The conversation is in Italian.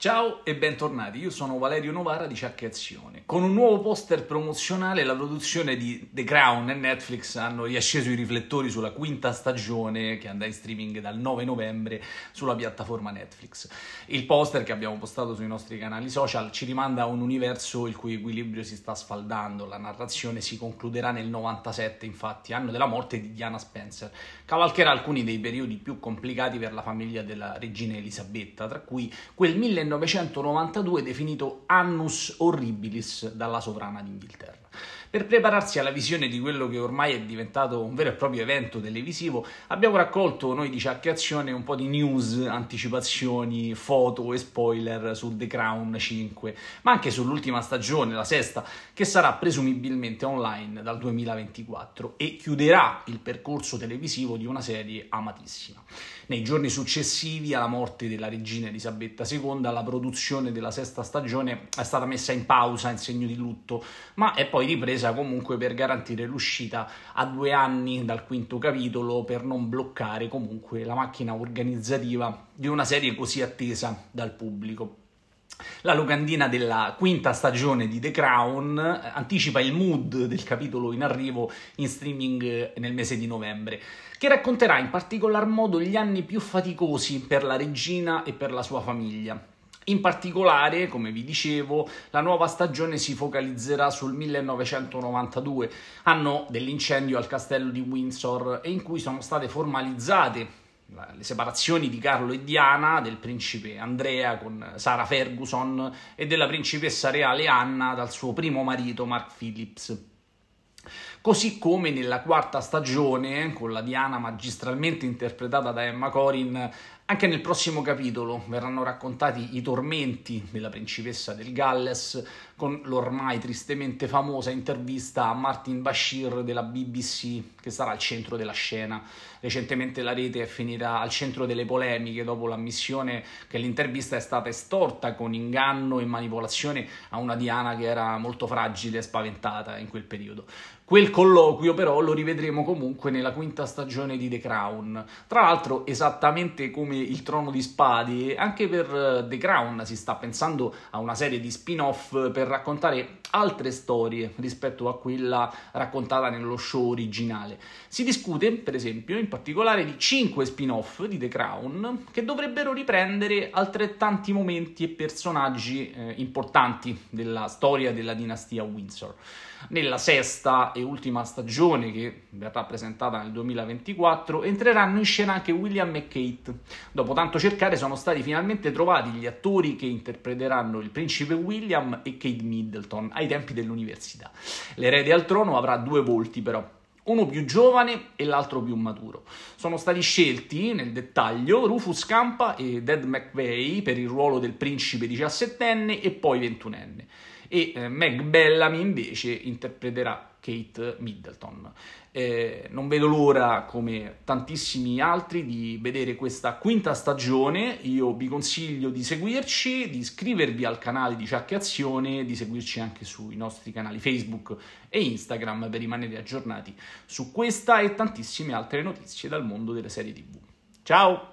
Ciao e bentornati, io sono Valerio Novara di Ciacche Azione. Con un nuovo poster promozionale la produzione di The Crown e Netflix hanno riasceso i riflettori sulla quinta stagione che andrà in streaming dal 9 novembre sulla piattaforma Netflix. Il poster che abbiamo postato sui nostri canali social ci rimanda a un universo il cui equilibrio si sta sfaldando. La narrazione si concluderà nel 97, infatti, anno della morte di Diana Spencer. Cavalcherà alcuni dei periodi più complicati per la famiglia della regina Elisabetta, tra cui quel 1900 1992 definito annus horribilis dalla sovrana d'Inghilterra. Per prepararsi alla visione di quello che ormai è diventato un vero e proprio evento televisivo, abbiamo raccolto noi di Ciacche Azione un po' di news, anticipazioni, foto e spoiler su The Crown 5, ma anche sull'ultima stagione, la sesta, che sarà presumibilmente online dal 2024 e chiuderà il percorso televisivo di una serie amatissima. Nei giorni successivi alla morte della regina Elisabetta II, la produzione della sesta stagione è stata messa in pausa in segno di lutto, ma è poi ripresa presa comunque per garantire l'uscita a due anni dal quinto capitolo per non bloccare comunque la macchina organizzativa di una serie così attesa dal pubblico. La locandina della quinta stagione di The Crown eh, anticipa il mood del capitolo in arrivo in streaming eh, nel mese di novembre, che racconterà in particolar modo gli anni più faticosi per la regina e per la sua famiglia. In particolare, come vi dicevo, la nuova stagione si focalizzerà sul 1992, anno dell'incendio al castello di Windsor e in cui sono state formalizzate le separazioni di Carlo e Diana, del principe Andrea con Sara Ferguson e della principessa reale Anna dal suo primo marito Mark Phillips. Così come nella quarta stagione, con la Diana magistralmente interpretata da Emma Corin, anche nel prossimo capitolo verranno raccontati i tormenti della principessa del Galles con l'ormai tristemente famosa intervista a Martin Bashir della BBC che sarà al centro della scena. Recentemente la rete è finita al centro delle polemiche dopo l'ammissione che l'intervista è stata estorta con inganno e manipolazione a una Diana che era molto fragile e spaventata in quel periodo. Quel colloquio però lo rivedremo comunque nella quinta stagione di The Crown. Tra l'altro esattamente come il Trono di spade, anche per eh, The Crown si sta pensando a una serie di spin-off per raccontare altre storie rispetto a quella raccontata nello show originale. Si discute, per esempio, in particolare di cinque spin-off di The Crown che dovrebbero riprendere altrettanti momenti e personaggi eh, importanti della storia della dinastia Windsor. Nella sesta e ultima stagione, che verrà presentata nel 2024, entreranno in scena anche William e Kate. Dopo tanto cercare sono stati finalmente trovati gli attori che interpreteranno il principe William e Kate Middleton ai tempi dell'università. L'erede al trono avrà due volti però, uno più giovane e l'altro più maturo. Sono stati scelti nel dettaglio Rufus Campa e Dead McVeigh per il ruolo del principe diciassettenne e poi ventunenne e eh, Meg Bellamy invece interpreterà Kate Middleton. Eh, non vedo l'ora, come tantissimi altri, di vedere questa quinta stagione. Io vi consiglio di seguirci, di iscrivervi al canale di Ciacche Azione, di seguirci anche sui nostri canali Facebook e Instagram per rimanere aggiornati su questa e tantissime altre notizie dal mondo delle serie TV. Ciao!